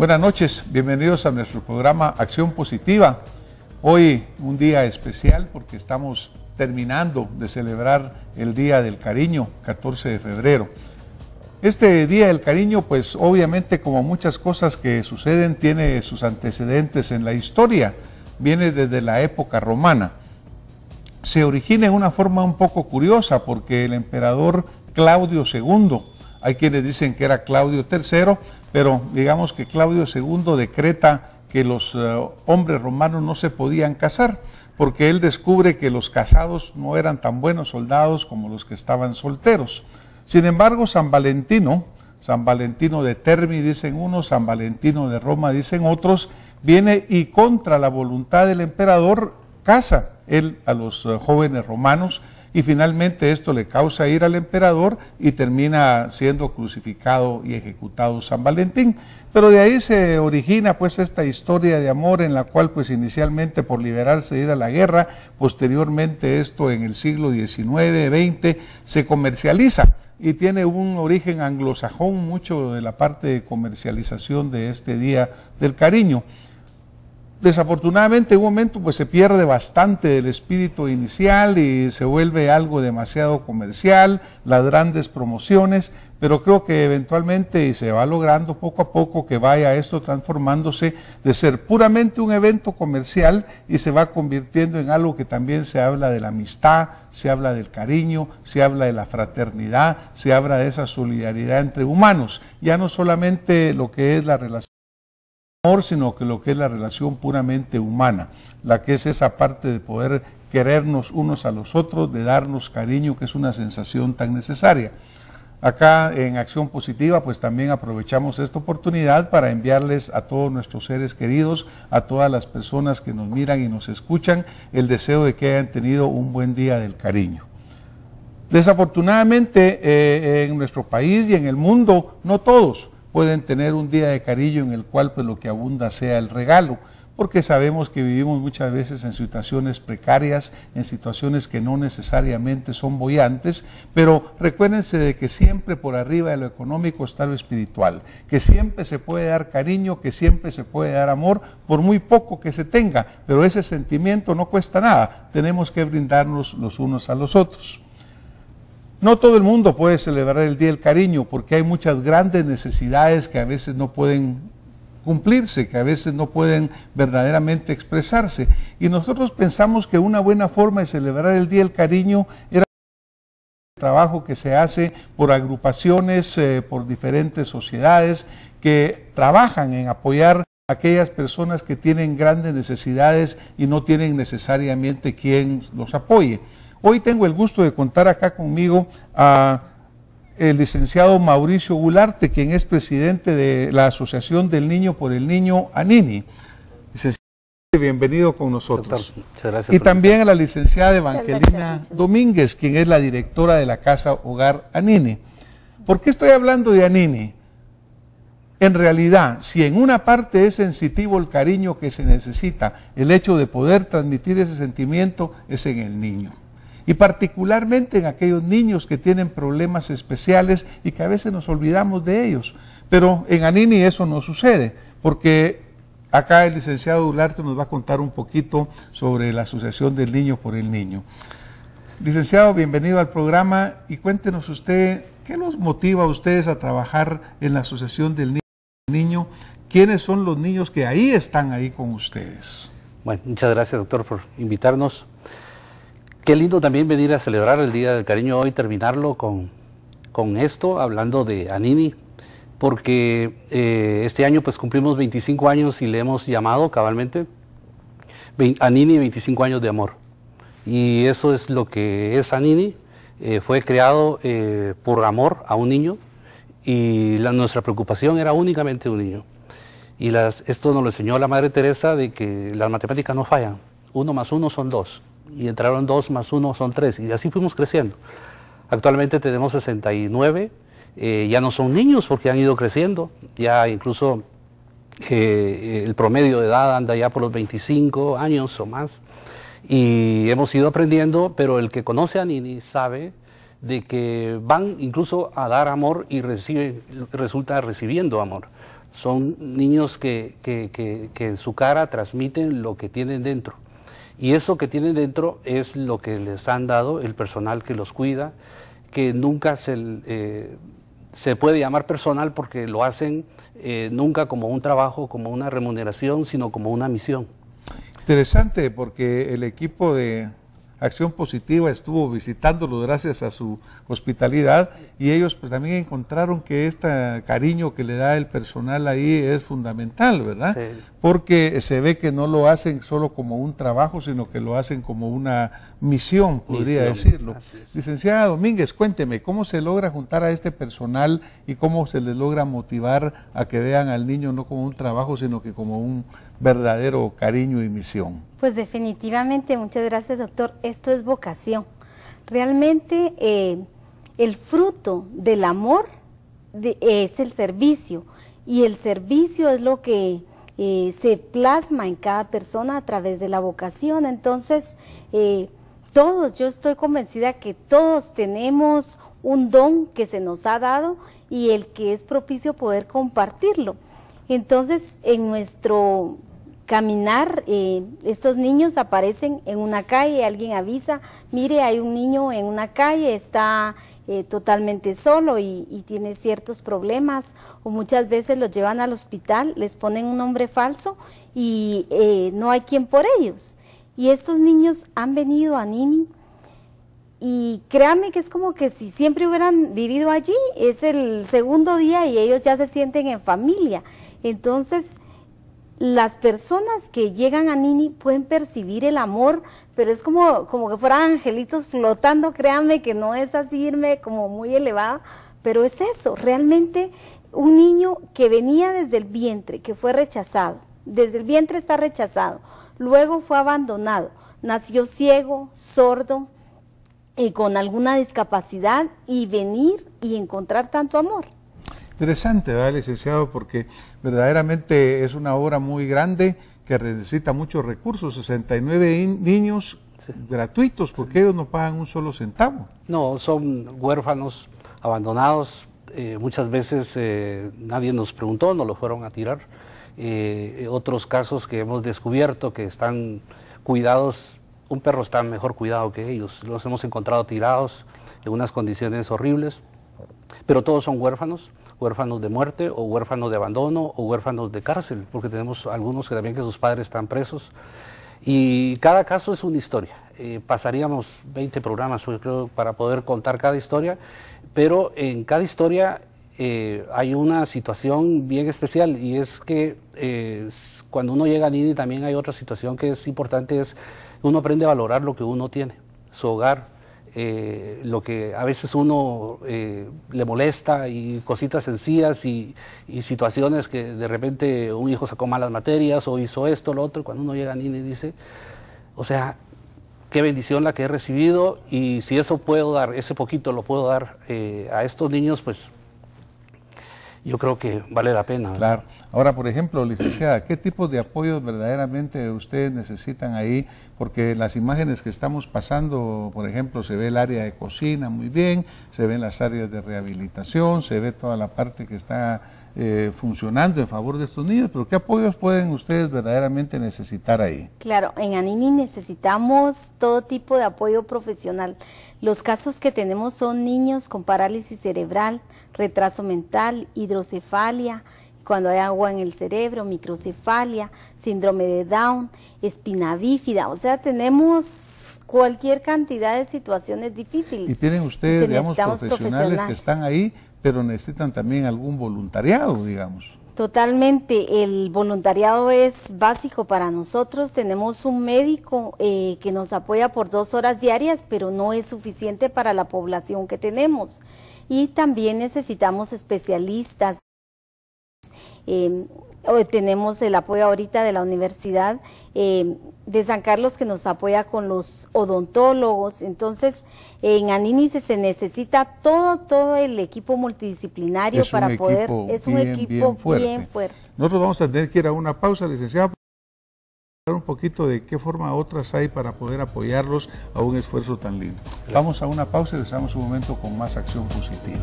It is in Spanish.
Buenas noches, bienvenidos a nuestro programa Acción Positiva. Hoy un día especial porque estamos terminando de celebrar el Día del Cariño, 14 de febrero. Este Día del Cariño, pues obviamente como muchas cosas que suceden, tiene sus antecedentes en la historia, viene desde la época romana. Se origina en una forma un poco curiosa porque el emperador Claudio II hay quienes dicen que era Claudio III, pero digamos que Claudio II decreta que los eh, hombres romanos no se podían casar, porque él descubre que los casados no eran tan buenos soldados como los que estaban solteros. Sin embargo, San Valentino, San Valentino de Termi dicen unos, San Valentino de Roma dicen otros, viene y contra la voluntad del emperador casa él a los eh, jóvenes romanos y finalmente esto le causa ir al emperador y termina siendo crucificado y ejecutado San Valentín. Pero de ahí se origina pues esta historia de amor en la cual pues inicialmente por liberarse de ir a la guerra, posteriormente esto en el siglo XIX, XX se comercializa y tiene un origen anglosajón mucho de la parte de comercialización de este Día del Cariño desafortunadamente en un momento pues se pierde bastante del espíritu inicial y se vuelve algo demasiado comercial, las grandes promociones, pero creo que eventualmente se va logrando poco a poco que vaya esto transformándose de ser puramente un evento comercial y se va convirtiendo en algo que también se habla de la amistad, se habla del cariño, se habla de la fraternidad, se habla de esa solidaridad entre humanos, ya no solamente lo que es la relación amor, sino que lo que es la relación puramente humana, la que es esa parte de poder querernos unos a los otros, de darnos cariño, que es una sensación tan necesaria. Acá en Acción Positiva, pues también aprovechamos esta oportunidad para enviarles a todos nuestros seres queridos, a todas las personas que nos miran y nos escuchan, el deseo de que hayan tenido un buen día del cariño. Desafortunadamente, eh, en nuestro país y en el mundo, no todos, pueden tener un día de cariño en el cual pues, lo que abunda sea el regalo, porque sabemos que vivimos muchas veces en situaciones precarias, en situaciones que no necesariamente son boyantes, pero recuérdense de que siempre por arriba de lo económico está lo espiritual, que siempre se puede dar cariño, que siempre se puede dar amor, por muy poco que se tenga, pero ese sentimiento no cuesta nada, tenemos que brindarnos los unos a los otros. No todo el mundo puede celebrar el Día del Cariño porque hay muchas grandes necesidades que a veces no pueden cumplirse, que a veces no pueden verdaderamente expresarse. Y nosotros pensamos que una buena forma de celebrar el Día del Cariño era el trabajo que se hace por agrupaciones, eh, por diferentes sociedades que trabajan en apoyar a aquellas personas que tienen grandes necesidades y no tienen necesariamente quien los apoye. Hoy tengo el gusto de contar acá conmigo a el licenciado Mauricio Gularte, quien es presidente de la Asociación del Niño por el Niño ANINI. Licenciado, bienvenido con nosotros. y también a la licenciada Evangelina Domínguez, quien es la directora de la Casa Hogar ANINI. ¿Por qué estoy hablando de ANINI? En realidad, si en una parte es sensitivo el cariño que se necesita, el hecho de poder transmitir ese sentimiento es en el niño y particularmente en aquellos niños que tienen problemas especiales y que a veces nos olvidamos de ellos. Pero en Anini eso no sucede, porque acá el licenciado Dularte nos va a contar un poquito sobre la Asociación del Niño por el Niño. Licenciado, bienvenido al programa y cuéntenos usted qué los motiva a ustedes a trabajar en la Asociación del Niño. Por el niño? ¿Quiénes son los niños que ahí están ahí con ustedes? Bueno, muchas gracias doctor por invitarnos. Qué lindo también venir a celebrar el Día del Cariño hoy, terminarlo con, esto, hablando de Anini, porque eh, este año pues cumplimos 25 años y le hemos llamado cabalmente Anini 25 años de amor. Y eso es lo que es Anini, eh, fue creado eh, por amor a un niño y nuestra preocupación era únicamente un niño. Y esto nos lo enseñó la Madre Teresa de que las matemáticas no fallan, uno más uno son dos y entraron dos más uno son tres y así fuimos creciendo. Actualmente tenemos 69, eh, ya no son niños porque han ido creciendo, ya incluso eh, el promedio de edad anda ya por los 25 años o más y hemos ido aprendiendo, pero el que conoce a Nini sabe de que van incluso a dar amor y resulta recibiendo amor. Son niños que, que, que en su cara transmiten lo que tienen dentro. Y eso que tienen dentro es lo que les han dado el personal que los cuida, que nunca se, eh, puede llamar personal porque lo hacen eh, nunca como un trabajo, como una remuneración, sino como una misión. Interesante porque el equipo de Acción Positiva estuvo visitándolo gracias a su hospitalidad y ellos pues también encontraron que este cariño que le da el personal ahí es fundamental, ¿verdad? porque se ve que no lo hacen solo como un trabajo, sino que lo hacen como una misión, podría decirlo. Licenciada Domínguez, cuénteme, ¿cómo se logra juntar a este personal y cómo se les logra motivar a que vean al niño no como un trabajo, sino que como un verdadero cariño y misión? Pues definitivamente, muchas gracias doctor, esto es vocación. Realmente eh, el fruto del amor es el servicio y el servicio es lo que eh, se plasma en cada persona a través de la vocación. Entonces, eh, todos, yo estoy convencida que todos tenemos un don que se nos ha dado y el que es propicio poder compartirlo. Entonces, en nuestro caminar, eh, estos niños aparecen en una calle, alguien avisa, mire, hay un niño en una calle, está eh, totalmente solo y, tiene ciertos problemas, o muchas veces los llevan al hospital, les ponen un nombre falso y eh, no hay quien por ellos. Y estos niños han venido a Nini y créame que es como que si siempre hubieran vivido allí, es el segundo día y ellos ya se sienten en familia. Entonces, las personas que llegan a Nini pueden percibir el amor, pero es como, como que fueran angelitos flotando, créanme que no es así irme como muy elevada, pero es eso, realmente un niño que venía desde el vientre, que fue rechazado, desde el vientre está rechazado, luego fue abandonado, nació ciego, sordo y con alguna discapacidad y venir y encontrar tanto amor interesante, ¿verdad, licenciado? Porque verdaderamente es una obra muy grande que necesita muchos recursos, 69 niños gratuitos, porque ellos no pagan un solo centavo. No, son huérfanos, abandonados, eh, muchas veces eh, nadie nos preguntó, no lo fueron a tirar. Eh, otros casos que hemos descubierto que están cuidados, un perro está mejor cuidado que ellos, los hemos encontrado tirados en unas condiciones horribles pero todos son huérfanos, huérfanos de muerte o huérfanos de abandono o huérfanos de cárcel, porque tenemos algunos que también que sus padres están presos. Y cada caso es una historia. Eh, pasaríamos 20 programas, yo creo, para poder contar cada historia, pero en cada historia eh, hay una situación bien especial y es que eh, cuando uno llega a Nini también hay otra situación que es importante, es uno aprende a valorar lo que uno tiene, su hogar, eh, lo que a veces uno eh, le molesta y cositas sencillas y, situaciones que de repente un hijo sacó malas materias o hizo esto, lo otro, cuando uno llega a niño y dice, o sea, qué bendición la que he recibido y si eso puedo dar, ese poquito lo puedo dar eh, a estos niños, pues yo creo que vale la pena. Claro. Ahora, por ejemplo, licenciada, ¿qué tipo de apoyos verdaderamente ustedes necesitan ahí? Porque las imágenes que estamos pasando, por ejemplo, se ve el área de cocina muy bien, se ven las áreas de rehabilitación, se ve toda la parte que está eh, funcionando en favor de estos niños, pero ¿qué apoyos pueden ustedes verdaderamente necesitar ahí? Claro, en Anini necesitamos todo tipo de apoyo profesional. Los casos que tenemos son niños con parálisis cerebral, retraso mental y hidrocefalia, cuando hay agua en el cerebro, microcefalia, síndrome de Down, espina bífida, o sea, tenemos cualquier cantidad de situaciones difíciles. Y tienen ustedes, digamos, profesionales que están ahí, pero necesitan también algún voluntariado, digamos. Totalmente, el voluntariado es básico para nosotros. Tenemos un médico eh, que nos apoya por dos horas diarias, pero no es suficiente para la población que tenemos. Y también necesitamos especialistas. Em, eh, tenemos el apoyo ahorita de la Universidad eh, de San Carlos que nos apoya con los odontólogos. Entonces, en Anínice se, necesita todo, todo el equipo multidisciplinario para poder... es un equipo bien fuerte. Nosotros vamos a tener que ir a una pausa, licenciada un poquito de qué forma otras hay para poder apoyarlos a un esfuerzo tan lindo. Vamos a una pausa y regresamos un momento con más acción positiva.